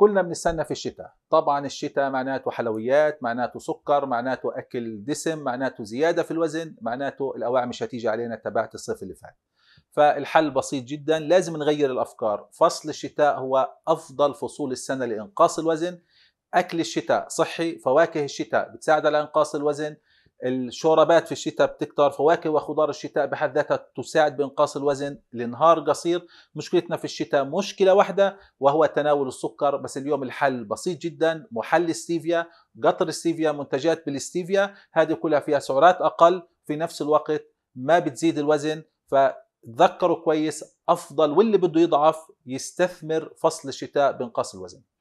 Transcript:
كلنا بنستنى في الشتاء طبعا الشتاء معناته حلويات معناته سكر معناته أكل دسم معناته زيادة في الوزن معناته الأواعي مش هتيجي علينا تبعت الصيف اللي فات فالحل بسيط جدا لازم نغير الأفكار فصل الشتاء هو أفضل فصول السنة لإنقاص الوزن أكل الشتاء صحي فواكه الشتاء بتساعد على إنقاص الوزن الشوربات في الشتاء بتكتر فواكه وخضار الشتاء بحد ذاتها تساعد بانقاص الوزن لنهار قصير مشكلتنا في الشتاء مشكله واحده وهو تناول السكر بس اليوم الحل بسيط جدا محل الستيفيا قطر الستيفيا منتجات بالستيفيا هذه كلها فيها سعرات اقل في نفس الوقت ما بتزيد الوزن ف تذكروا كويس افضل واللي بده يضعف يستثمر فصل الشتاء بانقاص الوزن